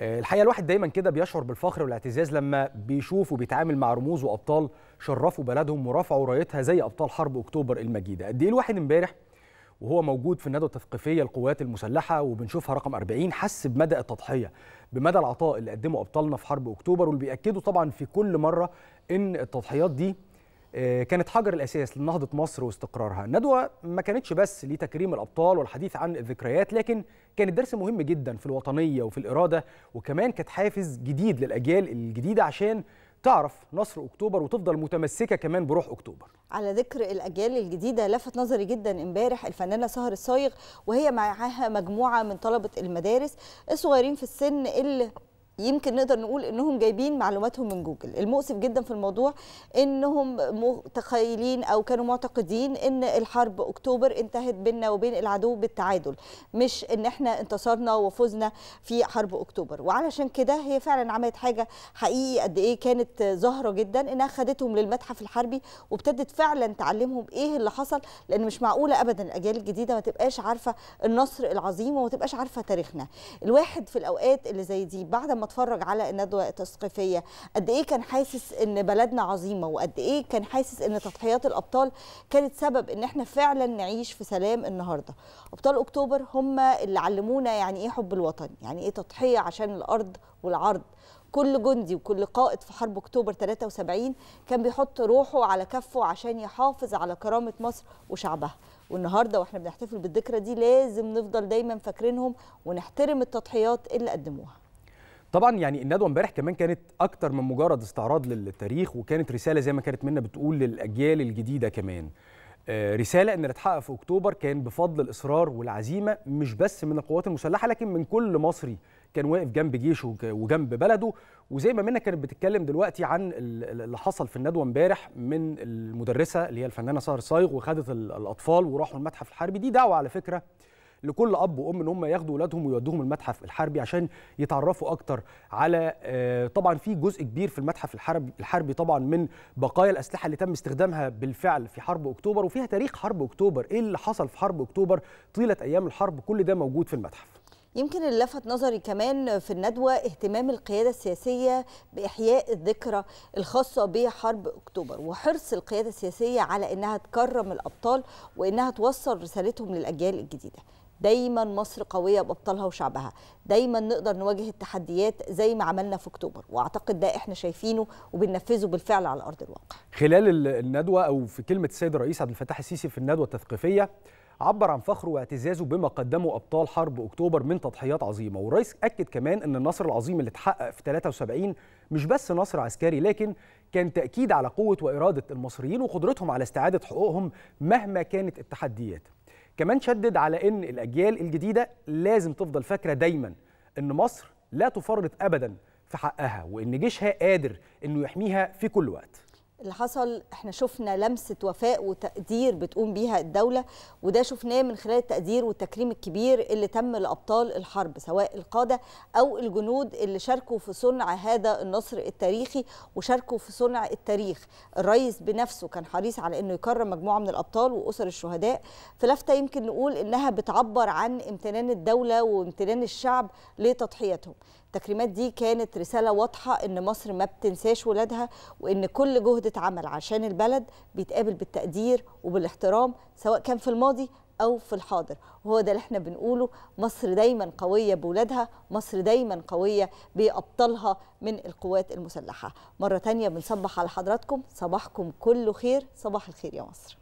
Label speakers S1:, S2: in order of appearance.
S1: آه، الحقيقه الواحد دايما كده بيشعر بالفخر والاعتزاز لما بيشوف وبيتعامل مع رموز وابطال شرفوا بلدهم ورفعوا رايتها زي ابطال حرب اكتوبر المجيده قد ايه الواحد امبارح وهو موجود في الندوه التثقيفيه للقوات المسلحه وبنشوفها رقم 40 حس بمدى التضحيه بمدى العطاء اللي قدمه ابطالنا في حرب اكتوبر واللي بياكدوا طبعا في كل مره ان التضحيات دي آه، كانت حجر الاساس لنهضه مصر واستقرارها الندوه ما كانتش بس لتكريم الابطال والحديث عن الذكريات لكن كانت درس مهم جدا في الوطنيه وفي الاراده وكمان كانت حافز جديد للاجيال الجديده عشان تعرف نصر اكتوبر وتفضل متمسكه كمان بروح اكتوبر.
S2: على ذكر الاجيال الجديده لفت نظري جدا امبارح الفنانه سهر الصايغ وهي معاها مجموعه من طلبه المدارس الصغيرين في السن اللي يمكن نقدر نقول انهم جايبين معلوماتهم من جوجل المؤسف جدا في الموضوع انهم متخيلين او كانوا معتقدين ان الحرب اكتوبر انتهت بيننا وبين العدو بالتعادل مش ان احنا انتصرنا وفزنا في حرب اكتوبر وعلشان كده هي فعلا عملت حاجه حقيقي قد ايه كانت ظاهره جدا انها خدتهم للمتحف الحربي وابتدت فعلا تعلمهم ايه اللي حصل لان مش معقوله ابدا الاجيال الجديده ما تبقاش عارفه النصر العظيم وما تبقاش عارفه تاريخنا الواحد في الاوقات اللي زي دي بعد ما اتفرج على الندوه التثقيفيه قد ايه كان حاسس ان بلدنا عظيمه وقد ايه كان حاسس ان تضحيات الابطال كانت سبب ان احنا فعلا نعيش في سلام النهارده ابطال اكتوبر هم اللي علمونا يعني ايه حب الوطن يعني ايه تضحيه عشان الارض والعرض كل جندي وكل قائد في حرب اكتوبر 73 كان بيحط روحه على كفه عشان يحافظ على كرامه مصر وشعبها والنهارده واحنا بنحتفل بالذكرى دي لازم نفضل دايما فاكرينهم ونحترم التضحيات اللي قدموها
S1: طبعا يعني الندوه امبارح كمان كانت اكتر من مجرد استعراض للتاريخ وكانت رساله زي ما كانت منا بتقول للاجيال الجديده كمان آه، رساله ان اللي اتحقق في اكتوبر كان بفضل الاصرار والعزيمه مش بس من القوات المسلحه لكن من كل مصري كان واقف جنب جيشه وجنب بلده وزي ما منا كانت بتتكلم دلوقتي عن اللي حصل في الندوه امبارح من المدرسه اللي هي الفنانه سهر صايغ وخدت الاطفال وراحوا المتحف الحربي دي دعوه على فكره لكل اب وام ان هم ياخدوا اولادهم ويودوهم المتحف الحربي عشان يتعرفوا اكتر على آه، طبعا في جزء كبير في المتحف الحربي الحربي طبعا من بقايا الاسلحه اللي تم استخدامها بالفعل في حرب اكتوبر وفيها تاريخ حرب اكتوبر ايه اللي حصل في حرب اكتوبر طيله ايام الحرب كل ده موجود في المتحف
S2: يمكن اللي لفت نظري كمان في الندوة اهتمام القيادة السياسية بإحياء الذكرى الخاصة بحرب أكتوبر وحرص القيادة السياسية على أنها تكرم الأبطال وأنها توصل رسالتهم للأجيال الجديدة دايما مصر قويه بابطالها وشعبها دايما نقدر نواجه التحديات زي ما عملنا في اكتوبر واعتقد ده احنا شايفينه وبننفذه بالفعل على ارض الواقع
S1: خلال الندوه او في كلمه السيد الرئيس عبد الفتاح السيسي في الندوه التثقيفيه عبر عن فخره واعتزازه بما قدمه ابطال حرب اكتوبر من تضحيات عظيمه والرئيس اكد كمان ان النصر العظيم اللي اتحقق في 73 مش بس نصر عسكري لكن كان تاكيد على قوه واراده المصريين وقدرتهم على استعاده حقوقهم مهما كانت التحديات كمان شدد على ان الاجيال الجديده لازم تفضل فاكره دايما ان مصر لا تفرط ابدا في حقها وان جيشها قادر انه يحميها في كل وقت
S2: اللي حصل احنا شفنا لمسه وفاء وتقدير بتقوم بيها الدوله وده شفناه من خلال التقدير والتكريم الكبير اللي تم لابطال الحرب سواء القاده او الجنود اللي شاركوا في صنع هذا النصر التاريخي وشاركوا في صنع التاريخ الرئيس بنفسه كان حريص على انه يكرم مجموعه من الابطال واسر الشهداء في لفته يمكن نقول انها بتعبر عن امتنان الدوله وامتنان الشعب لتضحياتهم التكريمات دي كانت رسالة واضحة أن مصر ما بتنساش ولادها وأن كل جهد اتعمل عشان البلد بيتقابل بالتقدير وبالاحترام سواء كان في الماضي أو في الحاضر وهو ده اللي احنا بنقوله مصر دايما قوية بولادها مصر دايما قوية بأبطالها من القوات المسلحة مرة تانية بنصبح على حضراتكم صباحكم كله خير صباح الخير يا مصر